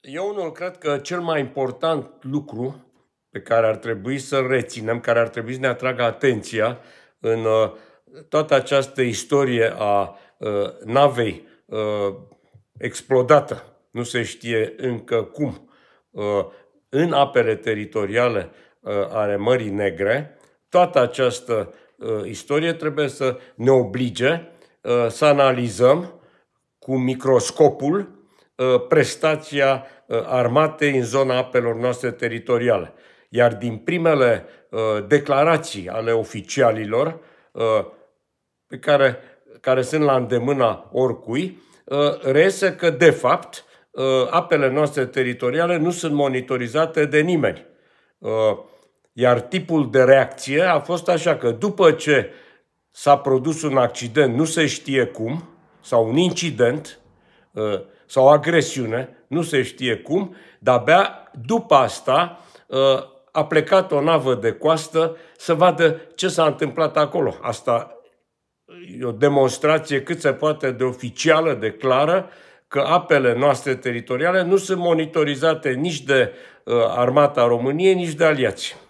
Eu unul cred că cel mai important lucru pe care ar trebui să reținem, care ar trebui să ne atragă atenția în uh, toată această istorie a uh, navei uh, explodată, nu se știe încă cum, în apele teritoriale ale Mării Negre, toată această istorie trebuie să ne oblige să analizăm cu microscopul Uh, prestația uh, armatei în zona apelor noastre teritoriale. Iar din primele uh, declarații ale oficialilor, pe care, care sunt la îndemâna oricui, reiese că, de fapt, apele noastre teritoriale nu sunt monitorizate de nimeni. Iar tipul de reacție a fost așa că după ce s-a produs un accident, nu se știe cum, sau un incident, Ă, sau agresiune, nu se știe cum, dar abia după asta ă, a plecat o navă de coastă să vadă ce s-a întâmplat acolo. Asta e o demonstrație cât se poate de oficială, de clară, că apele noastre teritoriale nu sunt monitorizate nici de ă, armata României, nici de aliații.